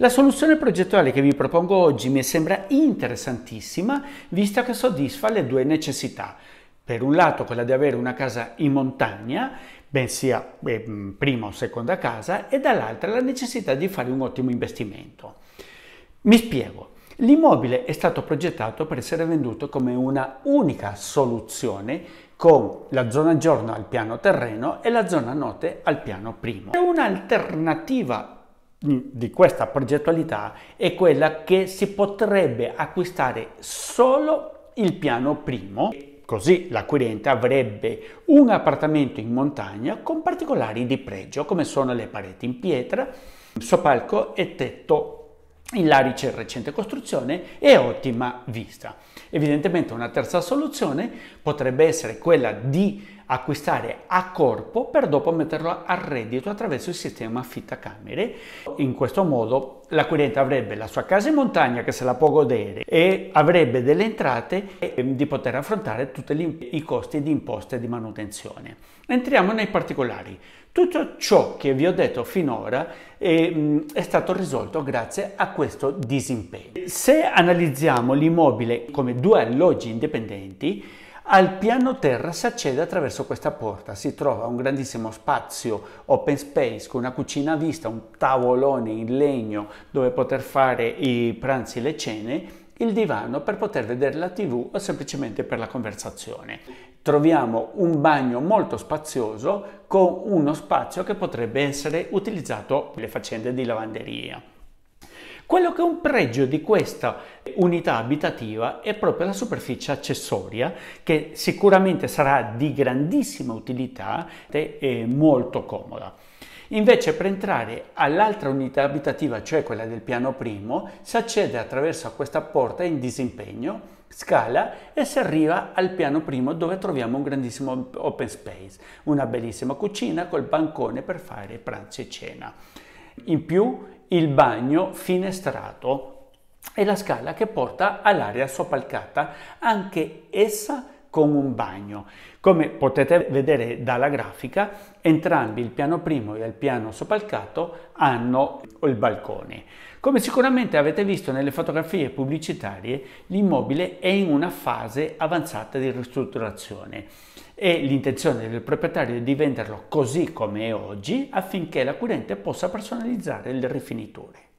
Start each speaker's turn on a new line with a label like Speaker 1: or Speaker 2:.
Speaker 1: La soluzione progettuale che vi propongo oggi mi sembra interessantissima, visto che soddisfa le due necessità. Per un lato quella di avere una casa in montagna, ben sia eh, prima o seconda casa, e dall'altra la necessità di fare un ottimo investimento. Mi spiego. L'immobile è stato progettato per essere venduto come una unica soluzione con la zona giorno al piano terreno e la zona notte al piano primo. È un'alternativa di questa progettualità è quella che si potrebbe acquistare solo il piano primo Così l'acquirente avrebbe un appartamento in montagna con particolari di pregio come sono le pareti in pietra, soppalco e tetto in larice recente costruzione e ottima vista. Evidentemente una terza soluzione potrebbe essere quella di acquistare a corpo per dopo metterlo a reddito attraverso il sistema affittacamere. In questo modo l'acquirente avrebbe la sua casa in montagna che se la può godere e avrebbe delle entrate ehm, di poter affrontare tutti i costi di imposte e di manutenzione. Entriamo nei particolari. Tutto ciò che vi ho detto finora è, ehm, è stato risolto grazie a questo disimpegno. Se analizziamo l'immobile come due alloggi indipendenti, al piano terra si accede attraverso questa porta, si trova un grandissimo spazio open space con una cucina a vista, un tavolone in legno dove poter fare i pranzi e le cene, il divano per poter vedere la tv o semplicemente per la conversazione. Troviamo un bagno molto spazioso con uno spazio che potrebbe essere utilizzato per le faccende di lavanderia. Quello che è un pregio di questa unità abitativa è proprio la superficie accessoria che sicuramente sarà di grandissima utilità e molto comoda. Invece per entrare all'altra unità abitativa, cioè quella del piano primo, si accede attraverso questa porta in disimpegno, scala e si arriva al piano primo dove troviamo un grandissimo open space, una bellissima cucina col bancone per fare pranzo e cena. In più il bagno finestrato e la scala che porta all'area soppalcata, anche essa con un bagno. Come potete vedere dalla grafica, entrambi il piano primo e il piano sopalcato hanno il balcone. Come sicuramente avete visto nelle fotografie pubblicitarie, l'immobile è in una fase avanzata di ristrutturazione e l'intenzione del proprietario è di venderlo così come è oggi affinché l'acquirente possa personalizzare le rifiniture.